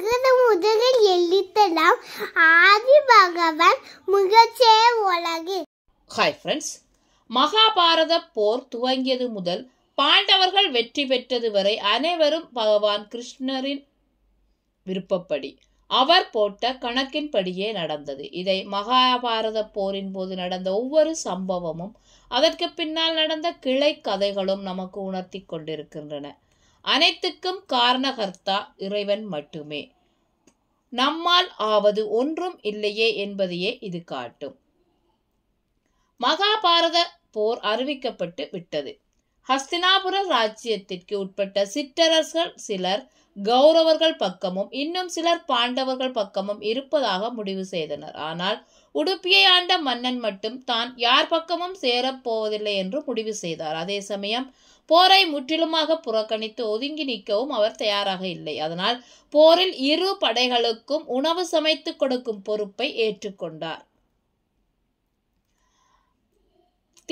முதலில் எழுத்தலாம் ஆதி பகவான் முகச்சே உலகு ஹாய் ஃப்ரெண்ட்ஸ் மகாபாரத போர் துவங்கியது முதல் பாண்டவர்கள் வெற்றி பெற்றது வரை அனைவரும் பகவான் கிருஷ்ணரின் விருப்பப்படி அவர் போட்ட கணக்கின்படியே நடந்தது இதை மகாபாரத போரின் போது நடந்த ஒவ்வொரு சம்பவமும் அதற்கு பின்னால் நடந்த கிளை கதைகளும் நமக்கு உணர்த்தி கொண்டிருக்கின்றன அனைத்துக்கும் காரணகர்த்தா இறைவன் மட்டுமே நம்மால் ஆவது ஒன்றும் இல்லையே என்பதையே இது காட்டும் மகாபாரத போர் அறிவிக்கப்பட்டு விட்டது ஹஸ்தினாபுர ராஜ்யத்திற்கு உட்பட்ட சிற்றரசர்கள் சிலர் கௌரவர்கள் பக்கமும் இன்னும் சிலர் பாண்டவர்கள் பக்கமும் இருப்பதாக முடிவு செய்தனர் ஆனால் உடுப்பியை ஆண்ட மன்னன் மட்டும் தான் யார் பக்கமும் சேரப்போவதில்லை என்று முடிவு செய்தார் அதே சமயம் போரை முற்றிலுமாக புறக்கணித்து ஒதுங்கி நிற்கவும் அவர் தயாராக இல்லை அதனால் போரில் இரு படைகளுக்கும் உணவு சமைத்து கொடுக்கும் பொறுப்பை ஏற்றுக்கொண்டார்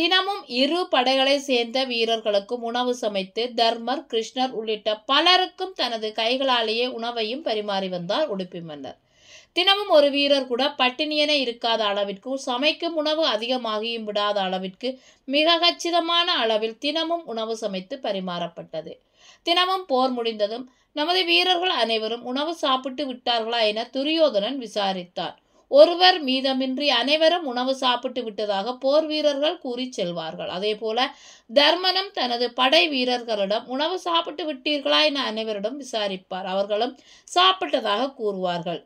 தினமும் இரு படைகளை சேர்ந்த வீரர்களுக்கும் உணவு சமைத்து தர்மர் கிருஷ்ணர் உள்ளிட்ட பலருக்கும் தனது கைகளாலேயே உணவையும் பரிமாறி வந்தார் உடுப்பி மன்னர் தினமும் ஒரு வீரர் கூட பட்டினியனே இருக்காத அளவிற்கு சமைக்கும் உணவு அதிகமாகியும் விடாத அளவிற்கு மிக கச்சிதமான அளவில் தினமும் உணவு சமைத்து பரிமாறப்பட்டது தினமும் போர் முடிந்ததும் நமது வீரர்கள் அனைவரும் உணவு சாப்பிட்டு விட்டார்களா என துரியோதனன் விசாரித்தார் ஒருவர் மீதமின்றி அனைவரும் உணவு சாப்பிட்டு விட்டதாக போர் வீரர்கள் கூறி செல்வார்கள் அதே போல தர்மனும் தனது படை வீரர்களிடம் உணவு சாப்பிட்டு விட்டீர்களா என அனைவரிடம் விசாரிப்பார் அவர்களும் சாப்பிட்டதாக கூறுவார்கள்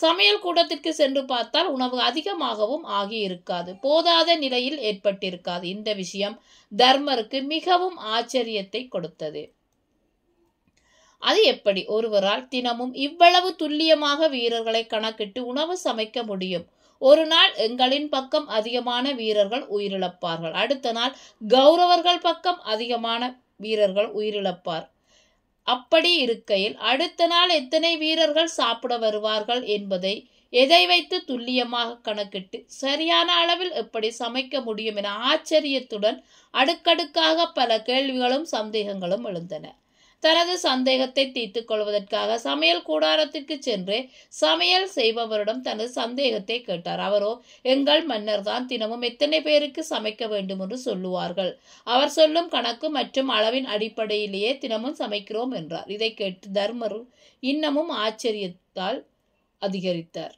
சமையல் கூடத்திற்கு சென்று பார்த்தால் உணவு அதிகமாகவும் ஆகியிருக்காது போதாத நிலையில் ஏற்பட்டிருக்காது இந்த விஷயம் தர்மருக்கு மிகவும் ஆச்சரியத்தை கொடுத்தது அது எப்படி ஒருவரால் தினமும் இவ்வளவு துல்லியமாக வீரர்களை கணக்கிட்டு உணவு சமைக்க முடியும் ஒரு நாள் எங்களின் பக்கம் அதிகமான வீரர்கள் உயிரிழப்பார்கள் அடுத்த நாள் கௌரவர்கள் பக்கம் அதிகமான வீரர்கள் உயிரிழப்பார் அப்படி இருக்கையில் அடுத்த நாள் எத்தனை வீரர்கள் சாப்பிட வருவார்கள் என்பதை எதை வைத்து துல்லியமாக கணக்கிட்டு சரியான அளவில் எப்படி சமைக்க முடியும் என ஆச்சரியத்துடன் அடுக்கடுக்காக பல கேள்விகளும் சந்தேகங்களும் எழுந்தன தனது சந்தேகத்தை தீர்த்து கொள்வதற்காக சமையல் கூடாரத்திற்கு சென்று சமையல் செய்பவரிடம் தனது சந்தேகத்தை கேட்டார் அவரோ எங்கள் மன்னர் தான் தினமும் எத்தனை பேருக்கு சமைக்க வேண்டும் என்று சொல்லுவார்கள் அவர் சொல்லும் கணக்கு மற்றும் அளவின் அடிப்படையிலேயே தினமும் சமைக்கிறோம் என்றார் இதை கேட்டு தர்மரு இன்னமும் ஆச்சரியத்தால் அதிகரித்தார்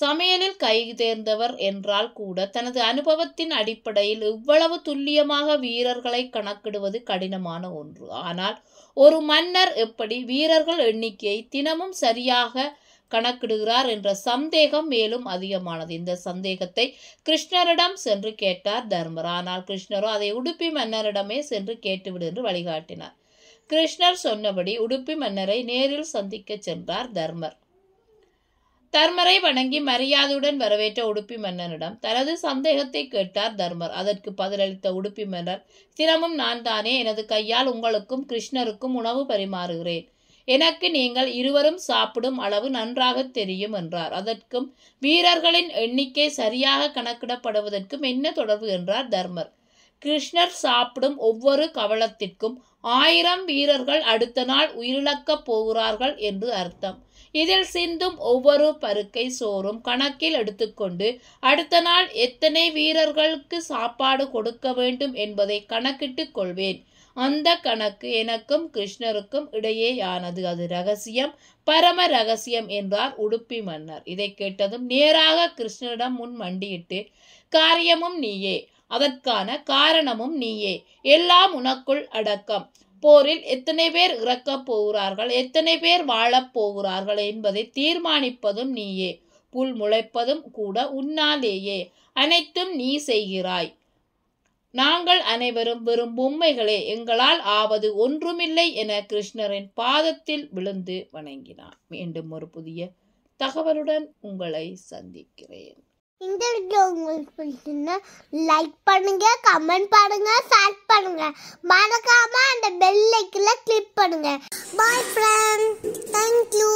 சமையலில் கை தேர்ந்தவர் என்றால் கூட தனது அனுபவத்தின் அடிப்படையில் இவ்வளவு துல்லியமாக வீரர்களை கணக்கிடுவது கடினமான ஒன்று ஆனால் ஒரு மன்னர் எப்படி வீரர்கள் எண்ணிக்கையை தினமும் சரியாக கணக்கிடுகிறார் என்ற சந்தேகம் மேலும் அதிகமானது இந்த சந்தேகத்தை கிருஷ்ணரிடம் சென்று கேட்டார் தர்மர் ஆனால் கிருஷ்ணரோ அதை உடுப்பி மன்னரிடமே சென்று கேட்டுவிடு என்று வழிகாட்டினார் கிருஷ்ணர் சொன்னபடி உடுப்பி மன்னரை நேரில் சந்திக்க சென்றார் தர்மர் தர்மரை வணங்கி மரியாதையுடன் வரவேற்ற உடுப்பி மன்னனிடம் தனது சந்தேகத்தை கேட்டார் தர்மர் அதற்கு பதிலளித்த உடுப்பி மன்னர் தினமும் நான் தானே எனது கையால் உங்களுக்கும் கிருஷ்ணருக்கும் உணவு பரிமாறுகிறேன் எனக்கு நீங்கள் இருவரும் சாப்பிடும் அளவு நன்றாக தெரியும் என்றார் அதற்கும் வீரர்களின் எண்ணிக்கை சரியாக கணக்கிடப்படுவதற்கும் என்ன தொடர்பு என்றார் தர்மர் கிருஷ்ணர் சாப்பிடும் ஒவ்வொரு கவளத்திற்கும் ஆயிரம் வீரர்கள் அடுத்த நாள் உயிரிழக்கப் போகிறார்கள் என்று அர்த்தம் இதில் சிந்தும் ஒவ்வொரு பருக்கை சோறும் கணக்கில் எடுத்துக்கொண்டு அடுத்த நாள் எத்தனை வீரர்களுக்கு சாப்பாடு கொடுக்க வேண்டும் என்பதை கணக்கிட்டுக் கொள்வேன் அந்த கணக்கு எனக்கும் கிருஷ்ணருக்கும் இடையேயானது அது ரகசியம் பரம ரகசியம் என்றார் உடுப்பி மன்னர் இதை கேட்டதும் நேராக கிருஷ்ணரிடம் முன் மண்டியிட்டு காரியமும் நீயே அதற்கான காரணமும் நீயே எல்லாம் உனக்குள் அடக்கம் போரில் எத்தனை பேர் இறக்கப் போகிறார்கள் எத்தனை பேர் வாழப் போகிறார்கள் என்பதை தீர்மானிப்பதும் நீயே புல் முளைப்பதும் கூட உன்னாலேயே அனைத்தும் நீ செய்கிறாய் நாங்கள் அனைவரும் வெறும் பொம்மைகளே எங்களால் ஆவது ஒன்றுமில்லை என கிருஷ்ணரின் பாதத்தில் விழுந்து வணங்கினார் மீண்டும் ஒரு புதிய தகவலுடன் உங்களை சந்திக்கிறேன் இந்த வீடியோ உங்களுக்கு பிடிச்சிருந்தா லைக் பண்ணுங்க கமெண்ட் பண்ணுங்க ஷேர் பண்ணுங்க மறக்காம அந்த பெல் ஐக்கில் கிளிக் பண்ணுங்க பாய் ஃப்ரெண்ட் தேங்க்யூ